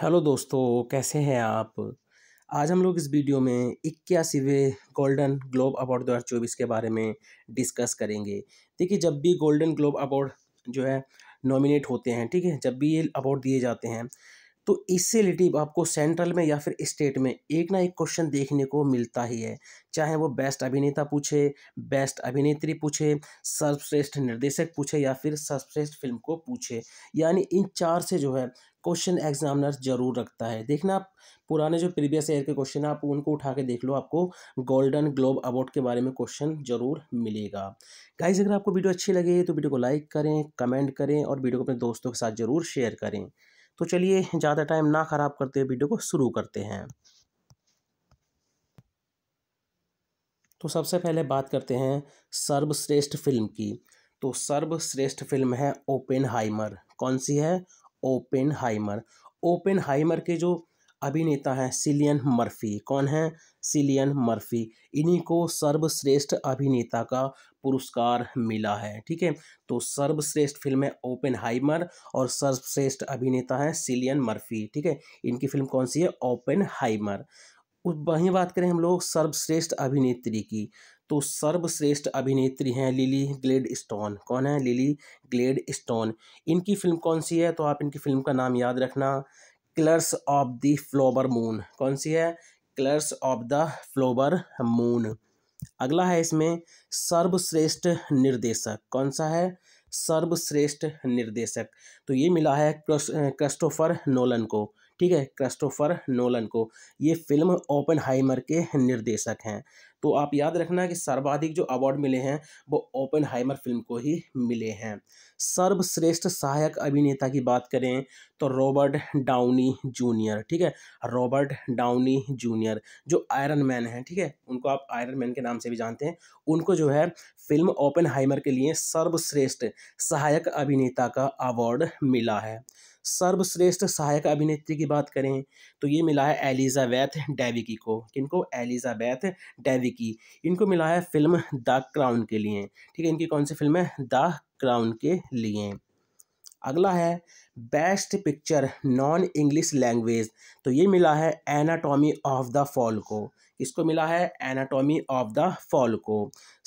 hello दोस्तों कैसे हैं आप आज हम लोग इस वीडियो में इक्यासीवें गोल्डन ग्लोब अवार्ड 2024 के बारे में डिस्कस करेंगे देखिए जब भी गोल्डन ग्लोब अवार्ड जो है नॉमिनेट होते हैं ठीक है जब भी ये अवार्ड दिए जाते हैं तो इससे रिलेटिव आपको सेंट्रल में या फिर स्टेट में एक ना एक क्वेश्चन देखने को मिलता ही है चाहे वो बेस्ट अभिनेता पूछे बेस्ट अभिनेत्री पूछे सर्वश्रेष्ठ निर्देशक पूछे या फिर सर्वश्रेष्ठ फिल्म को पूछे यानी इन चार से जो है क्वेश्चन एग्जामिनर जरूर रखता है देखना आप पुराने जो प्रीवियस ईयर के क्वेश्चन आप उनको उठा के देख लो आपको गोल्डन ग्लोब अवार्ड के बारे में क्वेश्चन जरूर मिलेगा गाइज अगर आपको वीडियो अच्छी लगे तो वीडियो को लाइक करें कमेंट करें और वीडियो को अपने दोस्तों के साथ जरूर शेयर करें तो चलिए ज़्यादा टाइम ना ख़राब करते हुए वीडियो को शुरू करते हैं तो सबसे पहले बात करते हैं सर्वश्रेष्ठ फिल्म की तो सर्वश्रेष्ठ फिल्म है ओपेन हाइमर कौन सी है ओपेन हाइमर ओपेन हाइमर के जो अभिनेता हैं सिलियन मर्फी कौन है सिलियन मर्फी इन्हीं को सर्वश्रेष्ठ अभिनेता का पुरस्कार मिला है ठीक है तो सर्वश्रेष्ठ फिल्म है ओपन हाइमर और सर्वश्रेष्ठ अभिनेता है सिलियन मर्फी ठीक है इनकी फिल्म कौन सी है ओपन हाइमर वहीं बात करें हम लोग सर्वश्रेष्ठ अभिनेत्री की तो सर्वश्रेष्ठ अभिनेत्री हैं लिली ग्लेड स्टोन कौन है लिली ग्लेड स्टोन इनकी फिल्म कौन सी है तो आप इनकी फिल्म का नाम याद रखना colours of the flower moon कौन सी है colours of the flower moon अगला है इसमें सर्वश्रेष्ठ निर्देशक कौन सा है सर्वश्रेष्ठ निर्देशक तो ये मिला है क्रिस्टोफर नोलन को ठीक है क्रिस्टोफर नोलन को ये फिल्म ओपन के निर्देशक हैं तो आप याद रखना कि सर्वाधिक जो अवार्ड मिले हैं वो ओपन हाइमर फिल्म को ही मिले हैं सर्वश्रेष्ठ सहायक अभिनेता की बात करें तो रॉबर्ट डाउनी जूनियर ठीक है रॉबर्ट डाउनी जूनियर जो आयरन मैन है ठीक है उनको आप आयरन मैन के नाम से भी जानते हैं उनको जो है फिल्म ओपन हाइमर के लिए सर्वश्रेष्ठ सहायक अभिनेता का अवार्ड मिला है सर्वश्रेष्ठ सहायक अभिनेत्री की बात करें तो ये मिला है एलिजाबैथ डेविकी को किनको एलिजाबैथ डेविकी इनको मिला है फिल्म द क्राउन के लिए ठीक है इनकी कौन सी फिल्म है द क्राउन के लिए अगला है best picture non English language तो ये मिला है एनाटॉमी ऑफ द फॉल को इसको मिला है एनाटॉमी ऑफ द फॉल को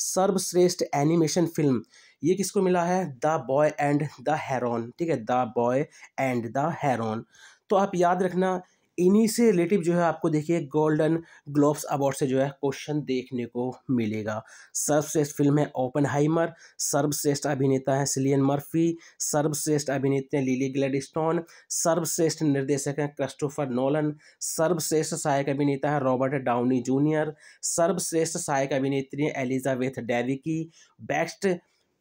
सर्वश्रेष्ठ एनिमेशन फिल्म ये किसको मिला है the boy and the heron ठीक है the boy and the heron तो आप याद रखना इन्हीं से रिलेटिव जो है आपको देखिए गोल्डन ग्लोब्स अवार्ड से जो है क्वेश्चन देखने को मिलेगा सर्वश्रेष्ठ फिल्म है ओपन हाइमर सर्वश्रेष्ठ अभिनेता है सिलियन मर्फी सर्वश्रेष्ठ अभिनेत्री लिली ग्लेडिस्टोन सर्वश्रेष्ठ निर्देशक हैं क्रिस्टोफर नोलन सर्वश्रेष्ठ सहायक अभिनेता है रॉबर्ट डाउनी जूनियर सर्वश्रेष्ठ सहायक अभिनेत्री है Elizabeth Debicki best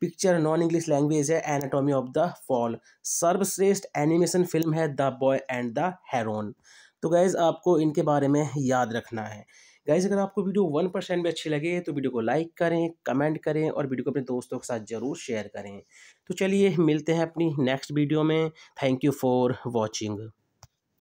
picture non English language है एनाटॉमी ऑफ द फॉल सर्वश्रेष्ठ एनिमेशन फिल्म है the boy and the heron तो गाइज़ आपको इनके बारे में याद रखना है गाइज अगर आपको वीडियो वन परसेंट भी अच्छी लगे तो वीडियो को लाइक करें कमेंट करें और वीडियो को अपने दोस्तों के साथ ज़रूर शेयर करें तो चलिए मिलते हैं अपनी नेक्स्ट वीडियो में थैंक यू फॉर वॉचिंग